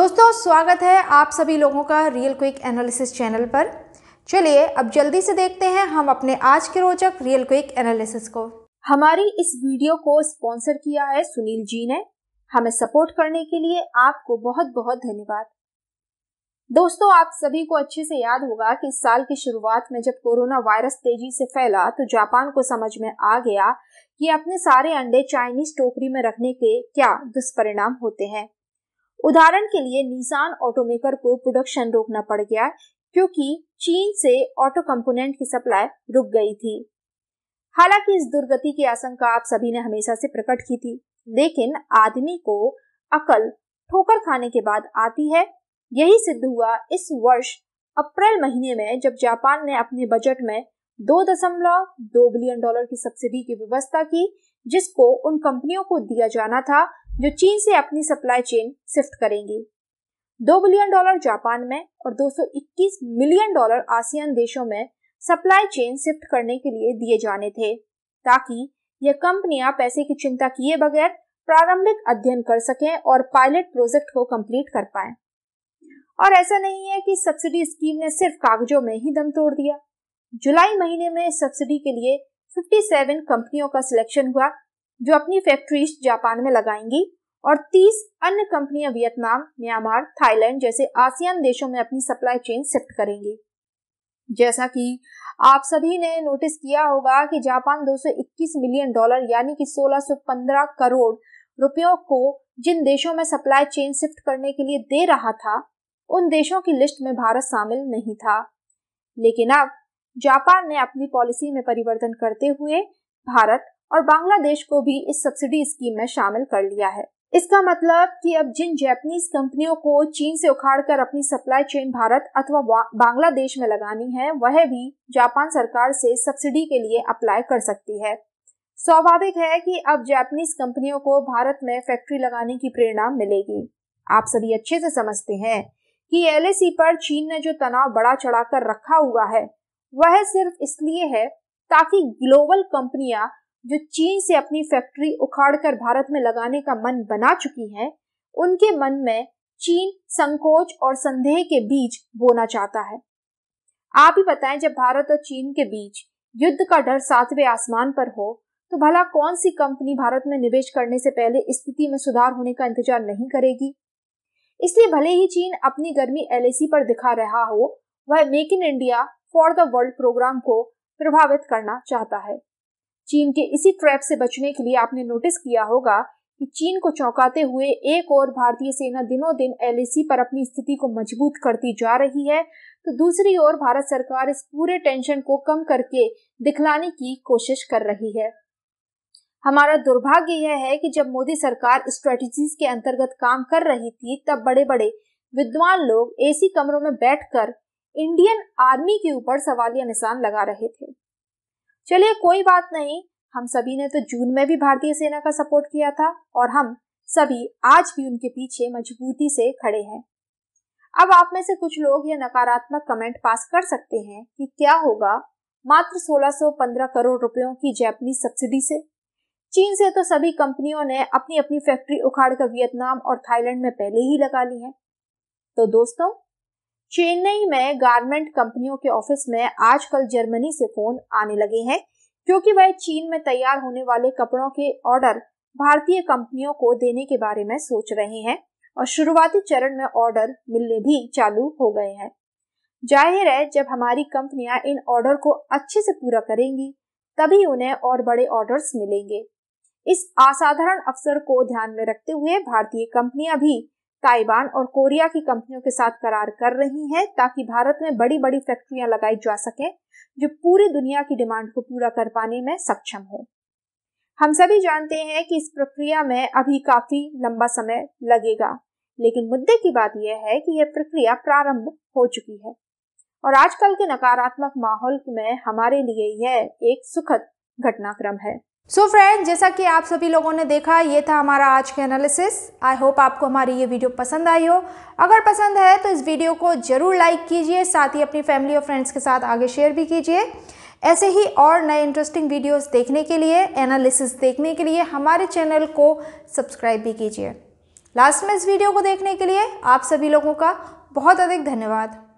दोस्तों स्वागत है आप सभी लोगों का रियल क्विक एनालिसिस चैनल पर चलिए अब जल्दी से देखते हैं हम अपने आज के रोचक रियल क्विक एनालिसिस को हमारी इस वीडियो को स्पॉन्सर किया है सुनील जी ने हमें सपोर्ट करने के लिए आपको बहुत बहुत धन्यवाद दोस्तों आप सभी को अच्छे से याद होगा कि इस साल की शुरुआत में जब कोरोना वायरस तेजी से फैला तो जापान को समझ में आ गया कि अपने सारे अंडे चाइनीज टोकरी में रखने के क्या दुष्परिणाम होते हैं उदाहरण के लिए निशान ऑटोमेकर को प्रोडक्शन रोकना पड़ गया क्योंकि चीन से ऑटो कंपोनेंट की सप्लाई रुक गई थी हालांकि इस दुर्गति की आशंका आप सभी ने हमेशा से प्रकट की थी लेकिन आदमी को अकल ठोकर खाने के बाद आती है यही सिद्ध हुआ इस वर्ष अप्रैल महीने में जब जापान ने अपने बजट में दो दशमलव दो बिलियन डॉलर की सब्सिडी की व्यवस्था की जिसको उन कंपनियों को दिया जाना था जो चीन से अपनी सप्लाई चेन शिफ्ट करेंगी दो बिलियन डॉलर जापान में और 221 मिलियन डॉलर आसियान देशों में सप्लाई चेन शिफ्ट करने के लिए दिए जाने थे ताकि यह कंपनियां पैसे की चिंता किए बगैर प्रारंभिक अध्ययन कर सकें और पायलट प्रोजेक्ट को कंप्लीट कर पाए और ऐसा नहीं है कि सब्सिडी स्कीम ने सिर्फ कागजों में ही दम तोड़ दिया जुलाई महीने में सब्सिडी के लिए 57 कंपनियों का सिलेक्शन हुआ जो अपनी फैक्ट्रीज जापान में लगाएंगी और 30 अन्य कंपनियां वियतनाम म्यांमार थाईलैंड जैसे आसियान देशों में अपनी सप्लाई चेन शिफ्ट करेंगी जैसा कि आप सभी ने नोटिस किया होगा कि जापान 221 मिलियन डॉलर यानी कि 1615 करोड़ रुपयों को जिन देशों में सप्लाई चेन शिफ्ट करने के लिए दे रहा था उन देशों की लिस्ट में भारत शामिल नहीं था लेकिन अब जापान ने अपनी पॉलिसी में परिवर्तन करते हुए भारत और बांग्लादेश को भी इस सब्सिडी स्कीम में शामिल कर लिया है इसका मतलब कि अब जिन जापानीज कंपनियों को चीन से उखाड़कर अपनी सप्लाई चेन भारत अथवा बांग्लादेश में लगानी है वह भी जापान सरकार से सब्सिडी के लिए अप्लाई कर सकती है स्वाभाविक है कि अब जापानीज कंपनियों को भारत में फैक्ट्री लगाने की प्रेरणा मिलेगी आप सभी अच्छे से समझते हैं कि एल पर चीन ने जो तनाव बड़ा चढ़ाकर रखा हुआ है वह सिर्फ इसलिए है ताकि ग्लोबल कंपनियां जो चीन से अपनी फैक्ट्री उखाड़कर भारत में लगाने का मन बना चुकी हैं, उनके मन में चीन संकोच और संदेह के बीच बोना चाहता है आप ही बताएं जब भारत और चीन के बीच युद्ध का डर सातवें आसमान पर हो तो भला कौन सी कंपनी भारत में निवेश करने से पहले स्थिति में सुधार होने का इंतजार नहीं करेगी इसलिए भले ही चीन अपनी गर्मी एल पर दिखा रहा हो वह make in India for the world programme को प्रभावित करना चाहता है चीन के इसी ट्रैप से बचने के लिए आपने नोटिस किया होगा कि चीन को चौंकाते हुए एक और भारतीय सेना दिनों दिन एल पर अपनी स्थिति को मजबूत करती जा रही है तो दूसरी ओर भारत सरकार इस पूरे टेंशन को कम करके दिखलाने की कोशिश कर रही है हमारा दुर्भाग्य यह है कि जब मोदी सरकार स्ट्रेटजीज के अंतर्गत काम कर रही थी तब बड़े बड़े विद्वान लोग एसी कमरों में बैठकर इंडियन आर्मी के ऊपर सवालिया निशान लगा रहे थे चलिए कोई बात नहीं हम सभी ने तो जून में भी भारतीय सेना का सपोर्ट किया था और हम सभी आज भी उनके पीछे मजबूती से खड़े हैं अब आप में से कुछ लोग यह नकारात्मक कमेंट पास कर सकते हैं कि क्या होगा मात्र 1615 करोड़ रुपयों की जैपनीज सब्सिडी से चीन से तो सभी कंपनियों ने अपनी अपनी फैक्ट्री उखाड़कर वियतनाम और थाईलैंड में पहले ही लगा ली है तो दोस्तों चेन्नई में गारमेंट कंपनियों के ऑफिस में आजकल जर्मनी से फोन आने लगे हैं क्योंकि वह चीन में तैयार होने वाले कपड़ों के ऑर्डर भारतीय कंपनियों को देने के बारे में सोच रहे हैं और शुरुआती चरण में ऑर्डर मिलने भी चालू हो गए हैं जाहिर है जब हमारी कंपनियां इन ऑर्डर को अच्छे से पूरा करेंगी तभी उन्हें और बड़े ऑर्डर्स मिलेंगे इस असाधारण अवसर को ध्यान में रखते हुए भारतीय कंपनियां भी ताइवान और कोरिया की कंपनियों के साथ करार कर रही हैं ताकि भारत में बड़ी बड़ी फैक्ट्रियां लगाई जा सकें जो पूरी दुनिया की डिमांड को पूरा कर पाने में सक्षम हो हम सभी जानते हैं कि इस प्रक्रिया में अभी काफी लंबा समय लगेगा लेकिन मुद्दे की बात यह है कि यह प्रक्रिया प्रारंभ हो चुकी है और आजकल के नकारात्मक माहौल में हमारे लिए यह एक सुखद घटनाक्रम है सो so फ्रेंड जैसा कि आप सभी लोगों ने देखा ये था हमारा आज के एनालिसिस आई होप आपको हमारी ये वीडियो पसंद आई हो अगर पसंद है तो इस वीडियो को ज़रूर लाइक कीजिए साथ ही अपनी फैमिली और फ्रेंड्स के साथ आगे शेयर भी कीजिए ऐसे ही और नए इंटरेस्टिंग वीडियोस देखने के लिए एनालिसिस देखने के लिए हमारे चैनल को सब्सक्राइब भी कीजिए लास्ट में इस वीडियो को देखने के लिए आप सभी लोगों का बहुत अधिक धन्यवाद